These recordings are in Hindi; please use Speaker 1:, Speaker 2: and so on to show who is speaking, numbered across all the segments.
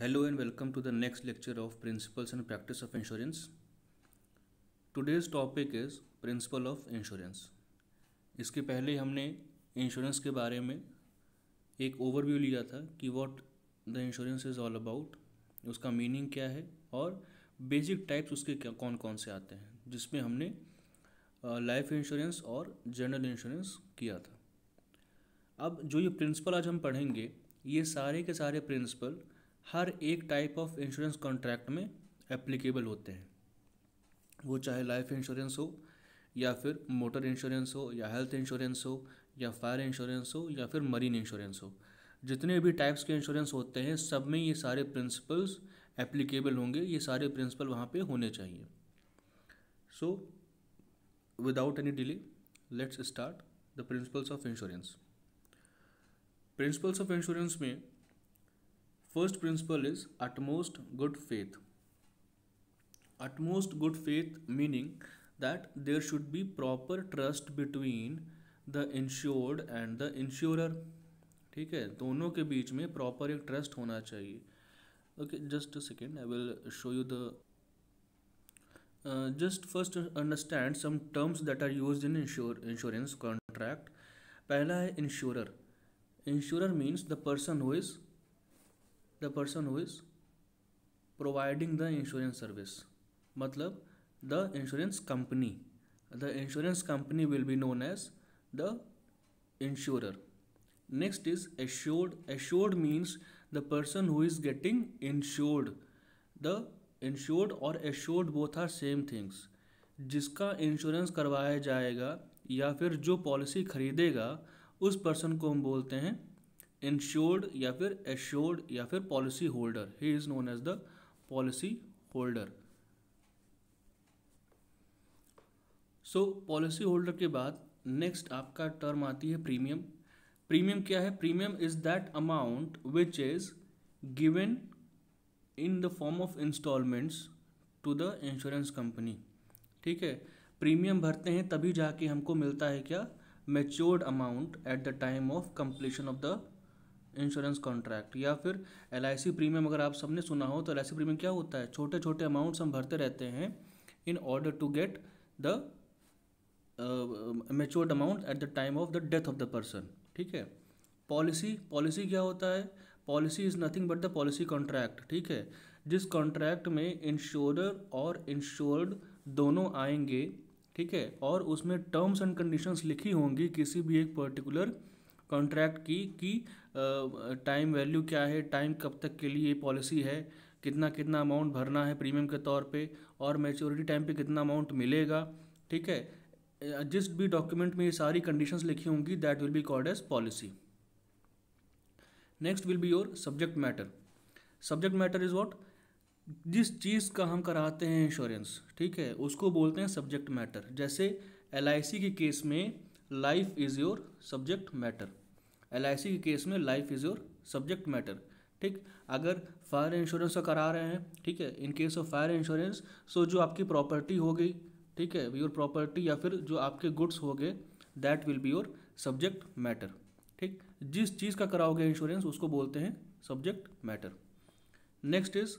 Speaker 1: Hello and welcome to the next lecture of principles and practice of insurance today's topic is principle of insurance इसके पहले हमने इंश्योरेंस के बारे में एक ओवरव्यू लिया था कि what the insurance is all about उसका मीनिंग क्या है और बेसिक टाइप्स उसके कौन कौन से आते हैं जिसमें हमने लाइफ इंश्योरेंस और जनरल इंश्योरेंस किया था अब जो ये प्रिंसिपल आज हम पढ़ेंगे ये सारे के सारे प्रिंसिपल हर एक टाइप ऑफ इंश्योरेंस कॉन्ट्रैक्ट में एप्लीकेबल होते हैं वो चाहे लाइफ इंश्योरेंस हो या फिर मोटर इंश्योरेंस हो या हेल्थ इंश्योरेंस हो या फायर इंश्योरेंस हो या फिर मरीन इंश्योरेंस हो जितने भी टाइप्स के इंश्योरेंस होते हैं सब में ये सारे प्रिंसिपल्स एप्लीकेबल होंगे ये सारे प्रिंसिपल वहाँ पे होने चाहिए so without any delay let's start the principles of insurance principles of insurance में First principle is utmost good faith. Utmost good faith meaning that there should be proper trust between the insured and the insurer. ठीक है दोनों के बीच में प्रॉपर एक ट्रस्ट होना चाहिए okay just second I will show you the just first understand some terms that are use in insurance contract पहला है insurer insurer means the person who is the person who is providing the insurance service मतलब the insurance company the insurance company will be known as the insurer next is assured assured means the person who is getting insured the insured और assured both are same things जिसका इंश्योरेंस करवाया जाएगा या फिर जो पॉलिसी खरीदेगा उस पर्सन को हम बोलते हैं इंश्योर्ड या फिर एश्योर्ड या फिर पॉलिसी होल्डर ही is known as the policy holder so policy holder के बाद नेक्स्ट आपका टर्म आती है प्रीमियम प्रीमियम क्या है premium is that amount which is given in the form of installments to the insurance company ठीक है प्रीमियम भरते हैं तभी जाके हमको मिलता है क्या matured amount at the time of completion of the insurance contract या फिर एल प्रीमियम अगर आप सबने सुना हो तो एल प्रीमियम क्या होता है छोटे छोटे अमाउंट्स हम भरते रहते हैं in order to get the matured amount at the time of the death of the person ठीक है पॉलिसी पॉलिसी क्या होता है policy is nothing but the policy contract ठीक है जिस कॉन्ट्रैक्ट में इंश्योरर और इंश्योर्ड दोनों आएंगे ठीक है और उसमें टर्म्स एंड कंडीशंस लिखी होंगी किसी भी एक पर्टिकुलर कॉन्ट्रैक्ट की कि टाइम वैल्यू क्या है टाइम कब तक के लिए पॉलिसी है कितना कितना अमाउंट भरना है प्रीमियम के तौर पे और मेच्योरिटी टाइम पे कितना अमाउंट मिलेगा ठीक है जिस भी डॉक्यूमेंट में ये सारी कंडीशंस लिखी होंगी that will be called as policy next will be your subject matter subject matter is what जिस चीज़ का हम कराते हैं इंश्योरेंस ठीक है उसको बोलते हैं सब्जेक्ट मैटर जैसे एल के केस में life is your subject matter L के केस में life is your subject matter ठीक अगर फायर इंश्योरेंस का करा रहे हैं ठीक है in case of fire insurance so जो आपकी प्रॉपर्टी होगी ठीक है योर प्रॉपर्टी या फिर जो आपके गुड्स हो गए that will be your subject matter ठीक जिस चीज़ का कराओगे इंश्योरेंस उसको बोलते हैं subject matter next is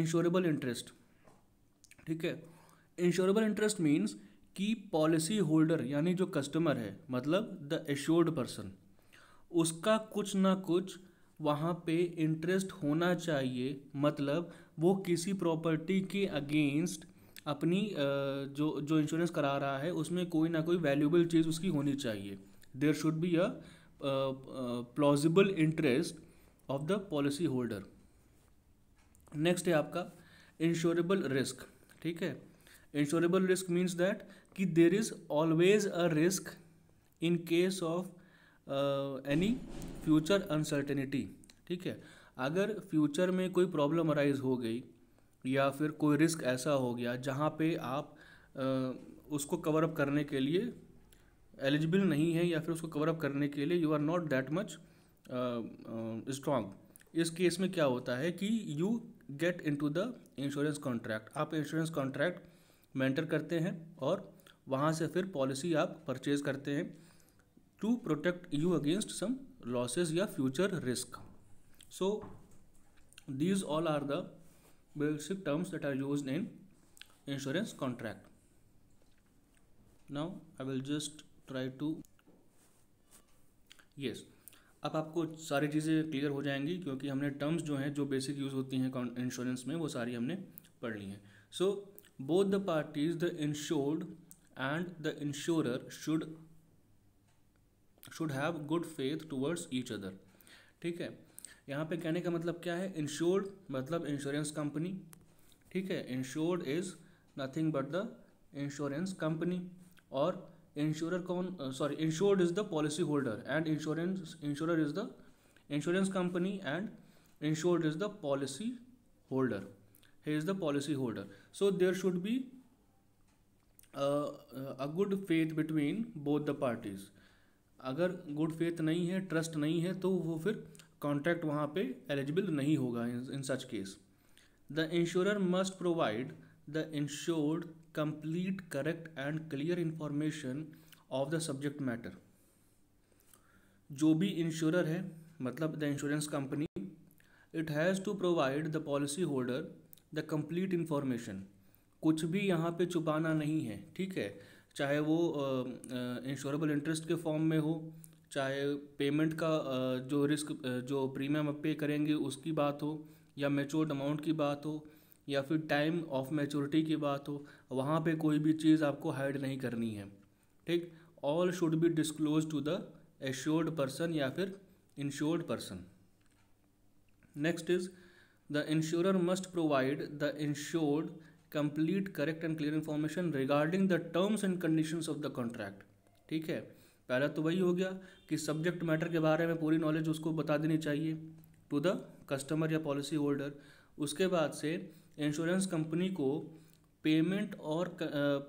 Speaker 1: insurable interest ठीक है इंश्योरेबल इंटरेस्ट मीन्स की पॉलिसी होल्डर यानी जो कस्टमर है मतलब द एश्योर्ड पर्सन उसका कुछ ना कुछ वहाँ पे इंटरेस्ट होना चाहिए मतलब वो किसी प्रॉपर्टी के अगेंस्ट अपनी जो जो इंश्योरेंस करा रहा है उसमें कोई ना कोई वैल्यूबल चीज़ उसकी होनी चाहिए there should be a plausible interest of the policy holder next है आपका इंश्योरेबल रिस्क ठीक है इंश्योरेबल रिस्क मीन्स दैट कि there is always a risk in case of any future uncertainty ठीक है अगर फ्यूचर में कोई प्रॉब्लम अराइज हो गई या फिर कोई रिस्क ऐसा हो गया जहाँ पे आप uh, उसको कवर अप करने के लिए एलिजिबल नहीं है या फिर उसको कवर अप करने के लिए you are not that much strong इस केस में क्या होता है कि you get into the insurance contract आप इंश्योरेंस कॉन्ट्रैक्ट मेंटर करते हैं और वहाँ से फिर पॉलिसी आप परचेज़ करते हैं to protect you against some losses या future risk so these all are the basic terms that are use in insurance contract now I will just try to yes अब आपको सारी चीज़ें क्लियर हो जाएंगी क्योंकि हमने टर्म्स जो हैं जो बेसिक यूज़ होती हैं इंश्योरेंस में वो सारी हमने पढ़ ली हैं so both the parties the insured and the insure should should have good faith towards each other ठीक है यहाँ पे कहने का मतलब क्या है इंश्योर्ड मतलब इंश्योरेंस कंपनी ठीक है insured is nothing but the insurance company और इंश्योरर कौन sorry insured is the policy holder and insurance insurer is the insurance company and insured is the policy holder he is the policy holder so there should be uh, a good faith between both the parties अगर गुड फेथ नहीं है ट्रस्ट नहीं है तो वो फिर कॉन्ट्रैक्ट वहाँ पे एलिजिबल नहीं होगा in such case the insurer must provide the insured complete correct and clear information of the subject matter जो भी इंश्योरर है मतलब the insurance company it has to provide the policy holder the complete information कुछ भी यहाँ पे छुपाना नहीं है ठीक है चाहे वो इंश्योरेबल इंटरेस्ट के फॉर्म में हो चाहे पेमेंट का जो रिस्क जो प्रीमियम पे करेंगे उसकी बात हो या मेच्योर्ड अमाउंट की बात हो या फिर टाइम ऑफ मेचोरिटी की बात हो वहाँ पे कोई भी चीज़ आपको हाइड नहीं करनी है ठीक all should be disclose to the assured person या फिर insured person next is the insurer must provide the insured complete correct and clear information regarding the terms and conditions of the contract ठीक है पहला तो वही हो गया कि सब्जेक्ट मैटर के बारे में पूरी नॉलेज उसको बता देनी चाहिए टू द कस्टमर या पॉलिसी होल्डर उसके बाद से इंश्योरेंस कंपनी को पेमेंट और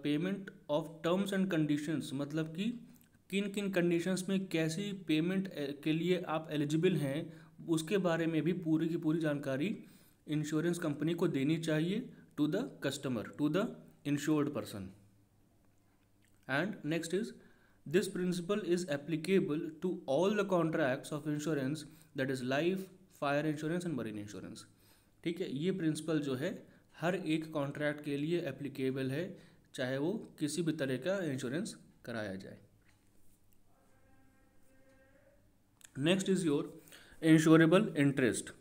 Speaker 1: payment of terms and conditions मतलब कि किन किन कंडीशंस में कैसी पेमेंट के लिए आप एलिजिबल हैं उसके बारे में भी पूरी की पूरी जानकारी इंश्योरेंस कंपनी को देनी चाहिए to the customer to the insured person and next is this principle is applicable to all the contract of insurance that is life fire insurance and marine insurance ठीक है ये प्रिंसिपल जो है हर एक कॉन्ट्रैक्ट के लिए एप्लीकेबल है चाहे वो किसी भी तरह का इंश्योरेंस कराया जाए next is your insurable interest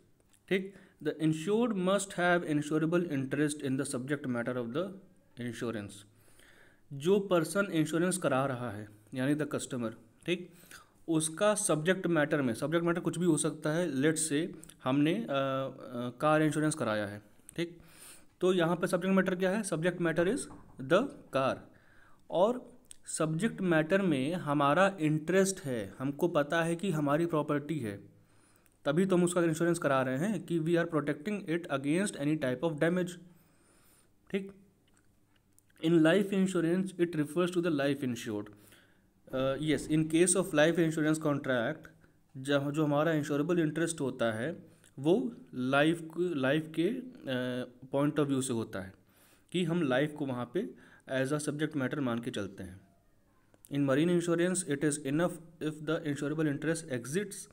Speaker 1: ठीक the insured must have insurable interest in the subject matter of the insurance जो पर्सन इंश्योरेंस करा रहा है यानी द कस्टमर ठीक उसका सब्जेक्ट मैटर में सब्जेक्ट मैटर कुछ भी हो सकता है लेट्स से हमने कार इंश्योरेंस कराया है ठीक तो यहाँ पे सब्जेक्ट मैटर क्या है subject matter is the car और सब्जेक्ट मैटर में हमारा इंटरेस्ट है हमको पता है कि हमारी प्रॉपर्टी है तभी तो हम उसका इंश्योरेंस करा रहे हैं कि we are protecting it against any type of damage ठीक in life insurance it refers to the life insured yes in case of life insurance contract जहाँ जो हमारा इंश्योरेबल इंटरेस्ट होता है वो लाइफ लाइफ के पॉइंट ऑफ व्यू से होता है कि हम लाइफ को वहाँ पे एज अ सब्जेक्ट मैटर मान के चलते हैं in marine insurance it is enough if the insurable interest exists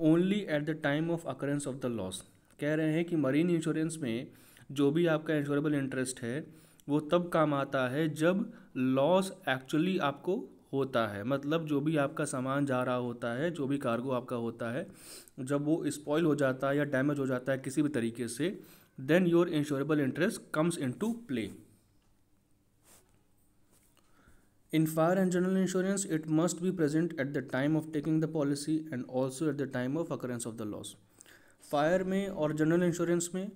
Speaker 1: only at the time of occurrence of the loss कह रहे हैं कि मरीन इंश्योरेंस में जो भी आपका इंश्योरेबल इंटरेस्ट है वो तब काम आता है जब लॉस एक्चुअली आपको होता है मतलब जो भी आपका सामान जा रहा होता है जो भी कार्गो आपका होता है जब वो स्पॉइल हो जाता है या डैमेज हो जाता है किसी भी तरीके से then your insurable interest comes into play In fire and general insurance, it must be present at the time of taking the policy and also at the time of occurrence of the loss. Fire में और जनरल इंश्योरेंस में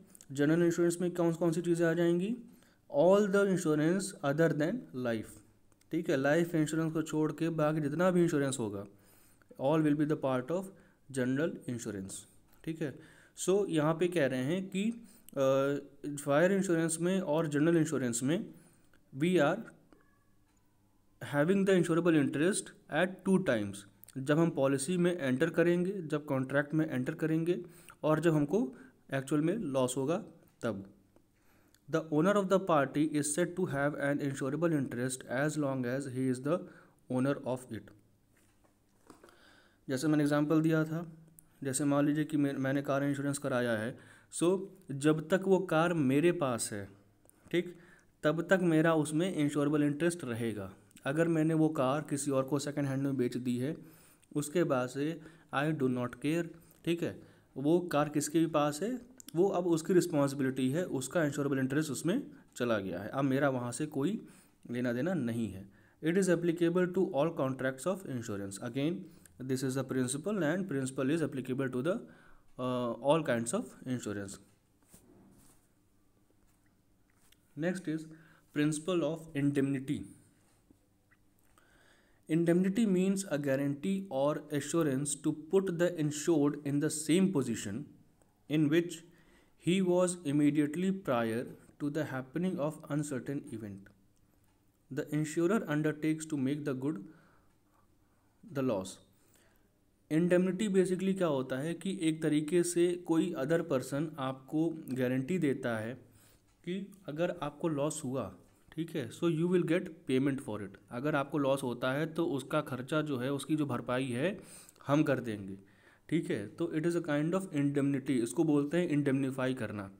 Speaker 1: जनरल इंश्योरेंस में कौन कौन सी चीज़ें आ जाएंगी all the insurance other than life ठीक है लाइफ इंश्योरेंस को छोड़ के बाकी जितना भी इंश्योरेंस होगा all will be the part of general insurance ठीक है सो so, यहाँ पे कह रहे हैं कि फायर uh, इंश्योरेंस में और जनरल इंश्योरेंस में we are having the insurable interest at two times जब हम पॉलिसी में एंटर करेंगे जब कॉन्ट्रैक्ट में एंटर करेंगे और जब हमको एक्चुअल में लॉस होगा तब the owner of the party is said to have an insurable interest as long as he is the owner of it जैसे मैंने एग्जाम्पल दिया था जैसे मान लीजिए कि मैंने कार इंश्योरेंस कराया है सो जब तक वो कार मेरे पास है ठीक तब तक मेरा उसमें इंश्योरेबल इंटरेस्ट रहेगा अगर मैंने वो कार किसी और को सेकेंड हैंड में बेच दी है उसके बाद से आई डो नॉट केयर ठीक है वो कार किसके भी पास है वो अब उसकी रिस्पॉन्सिबिलिटी है उसका इंश्योरेबल इंटरेस्ट उसमें चला गया है अब मेरा वहाँ से कोई लेना देना नहीं है it is applicable to all contracts of insurance again this is the principle and principle is applicable to the all kind of insurance next is principle of indemnity Indemnity means a guarantee or assurance to put the insured in the same position in which he was immediately prior to the happening of uncertain event. The insurer undertakes to make the good the loss. Indemnity basically क्या होता है कि एक तरीके से कोई अदर पर्सन आपको गारंटी देता है कि अगर आपको लॉस हुआ ठीक है so you will get payment for it अगर आपको लॉस होता है तो उसका खर्चा जो है उसकी जो भरपाई है हम कर देंगे ठीक है तो it is a kind of indemnity इसको बोलते हैं इंडेमनीफाई करना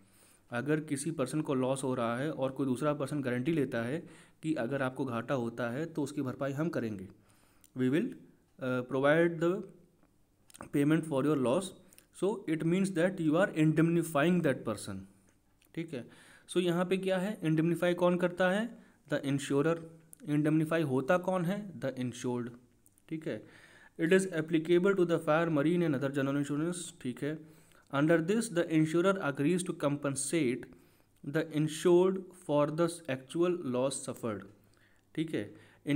Speaker 1: अगर किसी पर्सन को लॉस हो रहा है और कोई दूसरा पर्सन गारंटी लेता है कि अगर आपको घाटा होता है तो उसकी भरपाई हम करेंगे we will provide the payment for your loss so it means that you are indemnifying that person ठीक है सो so, यहाँ पे क्या है इंडमनीफाई कौन करता है द इंश्योरर इंडमनीफाई होता कौन है द इंश्योर्ड ठीक है it is applicable to the fire marine and other general insurance ठीक है under this the insurer agrees to compensate the insured for the actual loss suffered ठीक है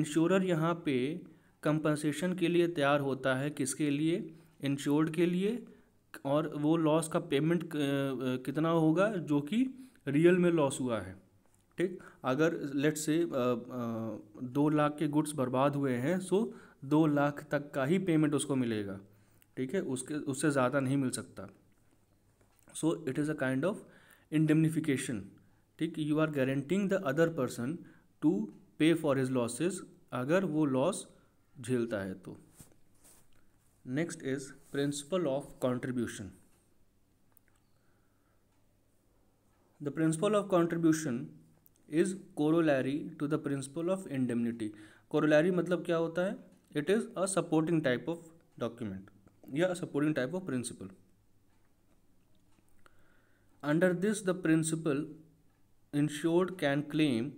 Speaker 1: इंश्योरर यहाँ पे कंपनसेशन के लिए तैयार होता है किसके लिए इंश्योर्ड के लिए और वो लॉस का पेमेंट कितना होगा जो कि रियल में लॉस हुआ है ठीक अगर लेट से दो लाख के गुड्स बर्बाद हुए हैं सो दो लाख तक का ही पेमेंट उसको मिलेगा ठीक है उसके उससे ज़्यादा नहीं मिल सकता so it is a kind of indemnification ठीक you are guaranteeing the other person to pay for his losses अगर वो लॉस झेलता है तो next is principle of contribution the principle of contribution is corollary to the principle of indemnity corollary matlab kya hota it is a supporting type of document yeah a supporting type of principle under this the principle insured can claim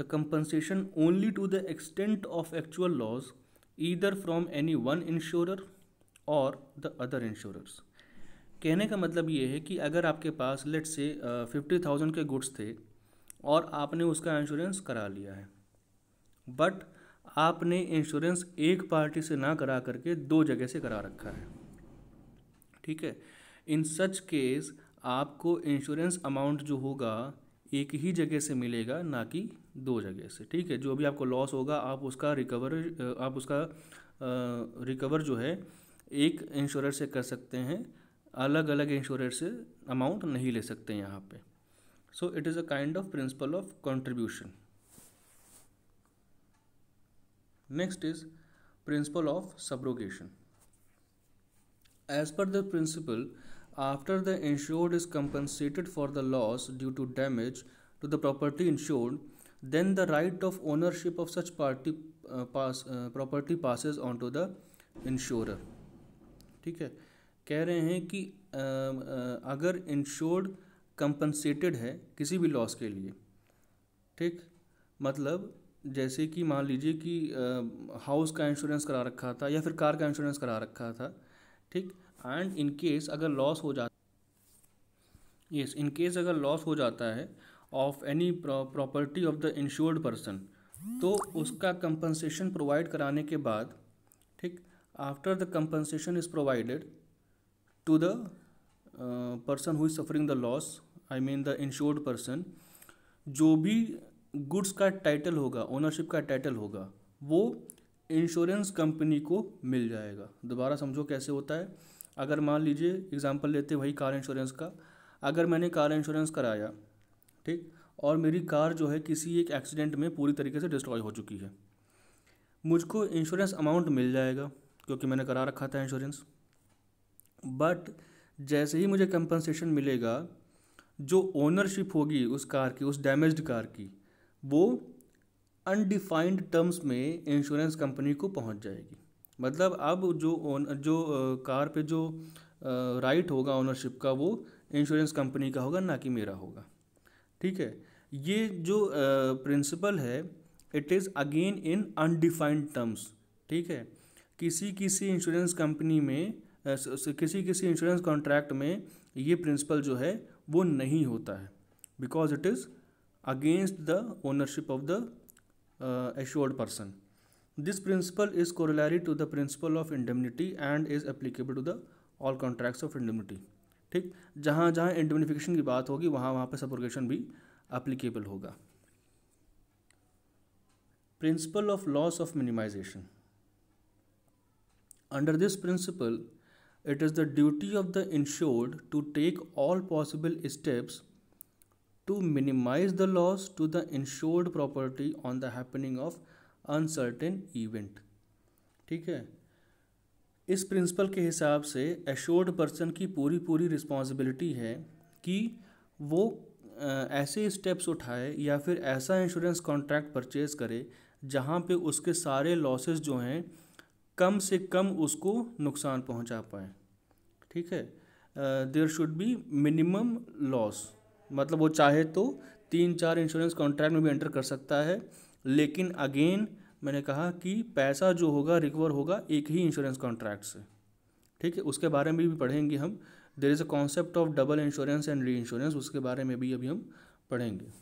Speaker 1: the compensation only to the extent of actual loss either from any one insurer or the other insurers कहने का मतलब ये है कि अगर आपके पास लेट से फिफ्टी थाउजेंड के गुड्स थे और आपने उसका इंश्योरेंस करा लिया है बट आपने इंश्योरेंस एक पार्टी से ना करा करके दो जगह से करा रखा है ठीक है इन सच केस आपको इंश्योरेंस अमाउंट जो होगा एक ही जगह से मिलेगा ना कि दो जगह से ठीक है जो भी आपको लॉस होगा आप उसका रिकवर आप उसका रिकवर जो है एक इंश्योरर से कर सकते हैं अलग अलग इंश्योरेंस से अमाउंट नहीं ले सकते यहाँ पे so it is a kind of principle of contribution next is principle of subrogation as per the principle after the insured is compensated for the loss due to damage to the property insured then the right of ownership of such party property passes on to the insurer ठीक है कह रहे हैं कि अगर इंश्योर्ड कंपनसेटेड है किसी भी लॉस के लिए ठीक मतलब जैसे कि मान लीजिए कि हाउस का इंश्योरेंस करा रखा था या फिर कार का इंश्योरेंस करा रखा था ठीक एंड इन केस अगर लॉस हो जाता यस इन केस अगर लॉस हो जाता है of any property of the insured person तो उसका कंपनसेशन प्रोवाइड कराने के बाद ठीक after the compensation is provided to the uh, person who is suffering the loss I mean the insured person जो भी गुड्स का टाइटल होगा ओनरशिप का टाइटल होगा वो इंश्योरेंस कंपनी को मिल जाएगा दोबारा समझो कैसे होता है अगर मान लीजिए एग्जांपल लेते वही कार इंश्योरेंस का अगर मैंने कार इंश्योरेंस कराया ठीक और मेरी कार जो है किसी एक एक्सीडेंट में पूरी तरीके से डिस्ट्रॉय हो चुकी है मुझको इंश्योरेंस अमाउंट मिल जाएगा क्योंकि मैंने करा रखा था इंश्योरेंस बट जैसे ही मुझे कंपनसेशन मिलेगा जो ओनरशिप होगी उस कार की उस डैमेज्ड कार की वो अनडिफाइंड टर्म्स में इंश्योरेंस कंपनी को पहुंच जाएगी मतलब अब जो ओन जो कार पे जो राइट होगा ओनरशिप का वो इंश्योरेंस कंपनी का होगा ना कि मेरा होगा ठीक है ये जो प्रिंसिपल है it is again in undefined terms ठीक है किसी किसी इंश्योरेंस कंपनी में किसी किसी इंश्योरेंस कॉन्ट्रैक्ट में ये प्रिंसिपल जो है वो नहीं होता है because it is against the ownership of the assured person this principle is corollary to the principle of indemnity and is applicable to the all contracts of indemnity ठीक जहाँ जहाँ इंडेमनिफिकेशन की बात होगी वहाँ वहाँ पर सपोर्गेशन भी अप्लीकेबल होगा principle of loss of minimization under this principle it is the duty of the insured to take all possible steps to minimize the loss to the insured property on the happening of uncertain event ठीक है इस प्रिंसिपल के हिसाब से एश्योर्ड पर्सन की पूरी पूरी रिस्पॉन्सिबिलिटी है कि वो ऐसे स्टेप्स उठाए या फिर ऐसा इंश्योरेंस कॉन्ट्रैक्ट परचेज करे जहाँ पे उसके सारे लॉसेस जो हैं कम से कम उसको नुकसान पहुंचा पाए ठीक है there should be minimum loss मतलब वो चाहे तो तीन चार इंश्योरेंस कॉन्ट्रैक्ट में भी एंटर कर सकता है लेकिन अगेन मैंने कहा कि पैसा जो होगा रिकवर होगा एक ही इंश्योरेंस कॉन्ट्रैक्ट से ठीक है उसके बारे में भी पढ़ेंगे हम there is a concept of double insurance and reinsurance उसके बारे में भी अभी हम पढ़ेंगे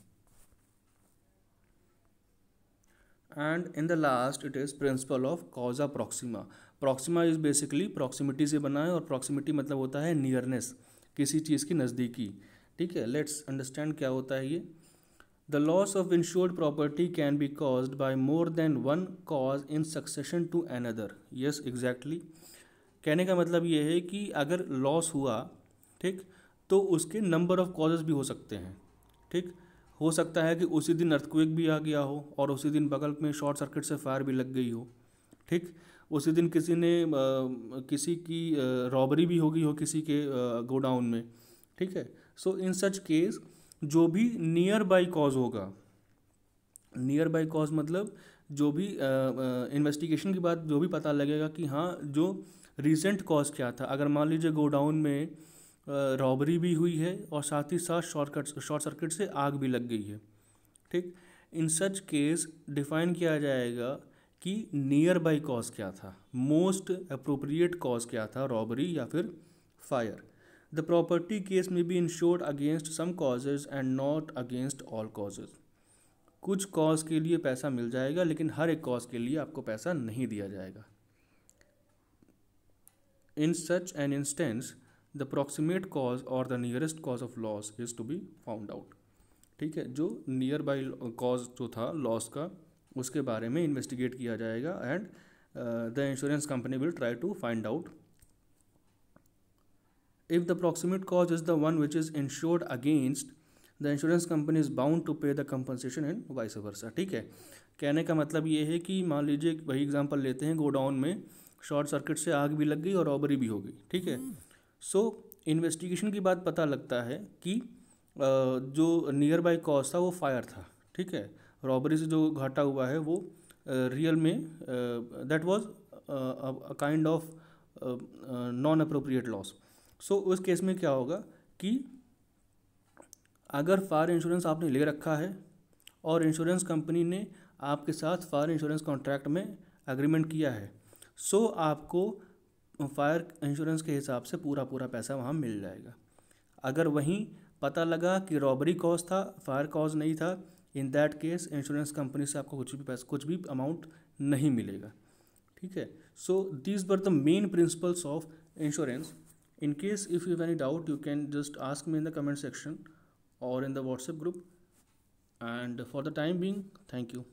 Speaker 1: and in the last it is principle of causa proxima proxima is basically proximity से बना है और प्रॉक्सीमिटी मतलब होता है नियरनेस किसी चीज़ की नज़दीकी ठीक है लेट्स अंडरस्टैंड क्या होता है ये the loss of insured property can be cause by more than one cause in succession to another yes exactly कहने का मतलब ये है कि अगर लॉस हुआ ठीक तो उसके नंबर ऑफ कॉजेज भी हो सकते हैं ठीक हो सकता है कि उसी दिन अर्थक्वेक भी आ गया हो और उसी दिन बगल में शॉर्ट सर्किट से फायर भी लग गई हो ठीक उसी दिन किसी ने आ, किसी की रॉबरी भी हो गई हो किसी के गोडाउन में ठीक है सो इन सच केस जो भी नियर बाई कॉज होगा नियर बाई कॉज मतलब जो भी इन्वेस्टिगेशन के बाद जो भी पता लगेगा कि हाँ जो रिसेंट कॉज क्या था अगर मान लीजिए गोडाउन में रॉबरी भी हुई है और साथ ही साथ शॉर्टकट शॉर्ट सर्किट से आग भी लग गई है ठीक इन सच केस डिफाइन किया जाएगा कि नियर बाई कॉज क्या था मोस्ट अप्रोप्रिएट कॉज क्या था रॉबरी या फिर फायर द प्रॉपर्टी केस में be insured against some causes and not against all causes कुछ कॉज के लिए पैसा मिल जाएगा लेकिन हर एक कॉज के लिए आपको पैसा नहीं दिया जाएगा in such an instance the approximate cause और the nearest cause of loss is to be found out ठीक है जो नियर बाई कॉज जो था लॉस का उसके बारे में इन्वेस्टिगेट किया जाएगा and the insurance company will try to find out if the approximate cause is the one which is insured against the insurance company is bound to pay the compensation and vice versa ठीक है कहने का मतलब ये है कि मान लीजिए वही एग्जाम्पल लेते हैं गोडाउन में शॉर्ट सर्किट से आग भी लग गई और रॉबरी भी हो गई ठीक है सो इन्वेस्टिगेशन की बात पता लगता है कि जो नियर बाई कॉज था वो फायर था ठीक है रॉबरी से जो घाटा हुआ है वो रियल में that was a kind of non appropriate loss so उस केस में क्या होगा कि अगर फायर इंश्योरेंस आपने ले रखा है और इंश्योरेंस कंपनी ने आपके साथ फायर इंश्योरेंस कॉन्ट्रैक्ट में एग्रीमेंट किया है सो so, आपको फायर इंश्योरेंस के हिसाब से पूरा पूरा पैसा वहाँ मिल जाएगा अगर वहीं पता लगा कि रॉबरी कॉज था फायर कॉज नहीं था in that case insurance company से आपको कुछ भी पैसा कुछ भी अमाउंट नहीं मिलेगा ठीक है so these were the main principles of insurance in case if you any doubt you can just ask me in the comment section और in the WhatsApp group and for the time being thank you